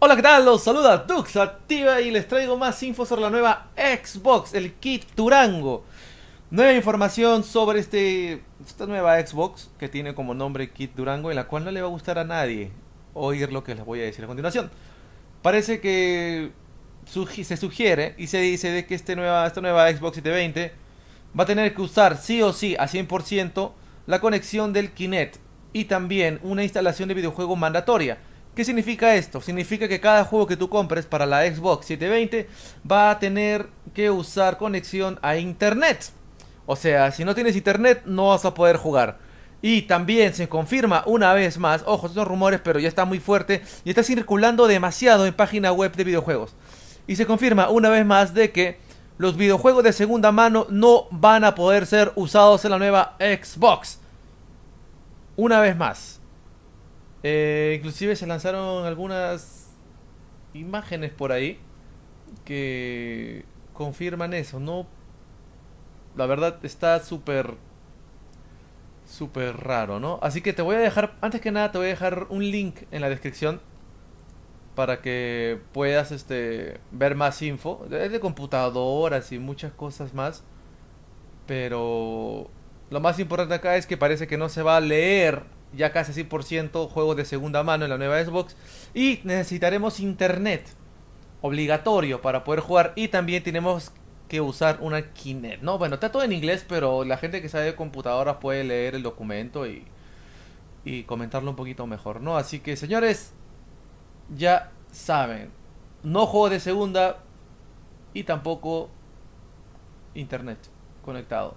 Hola, ¿qué tal? Los saluda Dux Activa y les traigo más info sobre la nueva Xbox, el kit Durango Nueva información sobre este, esta nueva Xbox que tiene como nombre Kit Durango y la cual no le va a gustar a nadie oír lo que les voy a decir a continuación. Parece que se sugiere y se dice de que este nueva, esta nueva Xbox 720 va a tener que usar sí o sí a 100% la conexión del Kinect y también una instalación de videojuego mandatoria ¿Qué significa esto? Significa que cada juego que tú compres para la Xbox 720 va a tener que usar conexión a internet. O sea, si no tienes internet no vas a poder jugar. Y también se confirma una vez más, ojo, son rumores, pero ya está muy fuerte y está circulando demasiado en página web de videojuegos. Y se confirma una vez más de que los videojuegos de segunda mano no van a poder ser usados en la nueva Xbox. Una vez más. Eh, inclusive se lanzaron algunas imágenes por ahí que confirman eso, ¿no? La verdad está súper, súper raro, ¿no? Así que te voy a dejar, antes que nada te voy a dejar un link en la descripción para que puedas este, ver más info. Es de computadoras y muchas cosas más. Pero lo más importante acá es que parece que no se va a leer ya casi 100% juegos de segunda mano en la nueva Xbox. Y necesitaremos internet obligatorio para poder jugar. Y también tenemos que usar una Kinect. No, bueno, está todo en inglés, pero la gente que sabe de computadoras puede leer el documento y, y comentarlo un poquito mejor, ¿no? Así que, señores, ya saben, no juego de segunda y tampoco internet conectado.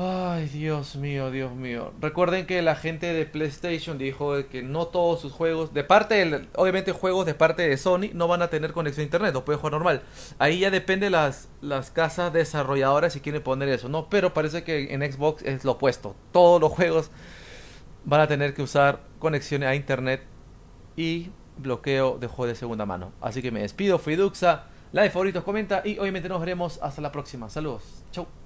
Ay, Dios mío, Dios mío. Recuerden que la gente de PlayStation dijo que no todos sus juegos, de parte, del, obviamente juegos de parte de Sony, no van a tener conexión a internet, no pueden jugar normal. Ahí ya depende las, las casas desarrolladoras si quieren poner eso, ¿no? Pero parece que en Xbox es lo opuesto. Todos los juegos van a tener que usar conexión a internet y bloqueo de juego de segunda mano. Así que me despido, fui Duxa, like, favoritos, comenta y obviamente nos veremos hasta la próxima. Saludos, chau.